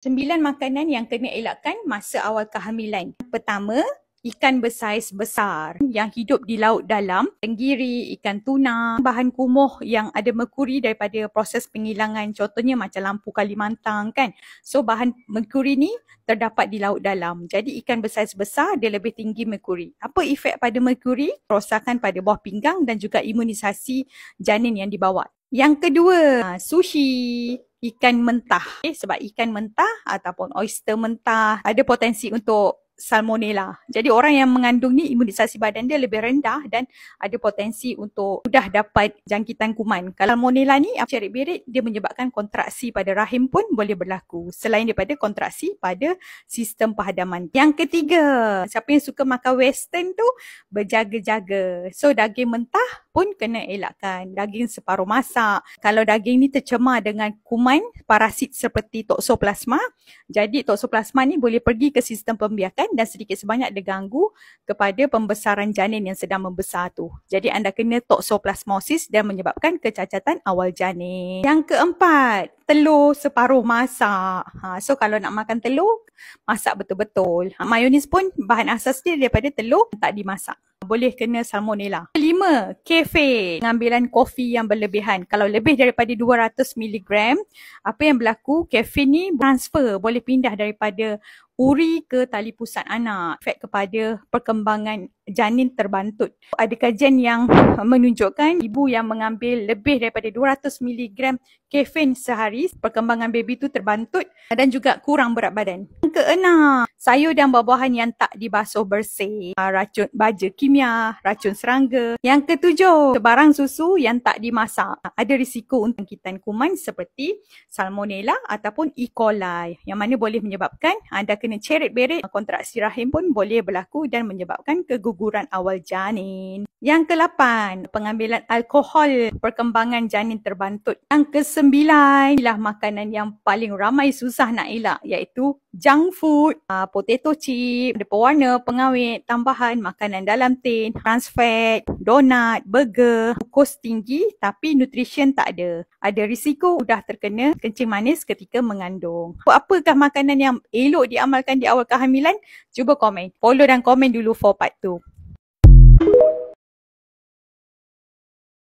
Sembilan makanan yang kena elakkan masa awal kehamilan. Pertama, ikan bersaiz besar yang hidup di laut dalam, tenggiri, ikan tuna, bahan kumuh yang ada merkuri daripada proses penghilangan contohnya macam lampu Kalimantan kan. So bahan merkuri ni terdapat di laut dalam. Jadi ikan bersaiz besar dia lebih tinggi merkuri. Apa efek pada merkuri? Rosakan pada buah pinggang dan juga imunisasi janin yang dibawa. Yang kedua, sushi ikan mentah. Okay, eh, sebab ikan mentah ataupun oyster mentah ada potensi untuk salmonella. Jadi orang yang mengandung ni imunisasi badan dia lebih rendah dan ada potensi untuk mudah dapat jangkitan kuman. Kalau salmonella ni carik birit dia menyebabkan kontraksi pada rahim pun boleh berlaku selain daripada kontraksi pada sistem perhadaman. Yang ketiga, siapa yang suka makan western tu berjaga-jaga. So daging mentah pun kena elakkan. Daging separuh masak. Kalau daging ni tercemar dengan kuman parasit seperti toksoplasma, jadi toksoplasma ni boleh pergi ke sistem pembiakan kan dan sedikit sebanyak dia ganggu kepada pembesaran janin yang sedang membesar tu. Jadi anda kena toksoplasmosis dan menyebabkan kecacatan awal janin. Yang keempat, telur separuh masak. Ha, so kalau nak makan telur, masak betul-betul. Ha, mayonis pun bahan asas dia daripada telur tak dimasak. Boleh kena salmonella. Lima Lima, kefe. Pengambilan kopi yang berlebihan. Kalau lebih daripada 200 mg, apa yang berlaku? Kefe ni transfer, boleh pindah daripada uri ke tali pusat anak. Efek kepada perkembangan janin terbantut. Ada kajian yang menunjukkan ibu yang mengambil lebih daripada 200 mg kafein sehari, perkembangan baby tu terbantut dan juga kurang berat badan. Yang keenam, sayur dan buah-buahan yang tak dibasuh bersih. Ah, racun baja kimia, racun serangga. Yang yang ketujuh, sebarang susu yang tak dimasak ada risiko untuk jangkitan kuman seperti salmonella ataupun E. coli yang mana boleh menyebabkan anda kena ceret beret kontraksi rahim pun boleh berlaku dan menyebabkan keguguran awal janin. Yang kelapan, pengambilan alkohol perkembangan janin terbantut. Yang kesembilan, ialah makanan yang paling ramai susah nak elak iaitu junk food, ah, potato chip, ada pewarna, pengawet, tambahan, makanan dalam tin, trans fat, donut, donat, burger, kos tinggi tapi nutrition tak ada. Ada risiko sudah terkena kencing manis ketika mengandung. Apakah makanan yang elok diamalkan di awal kehamilan? Cuba komen. Follow dan komen dulu for part 2.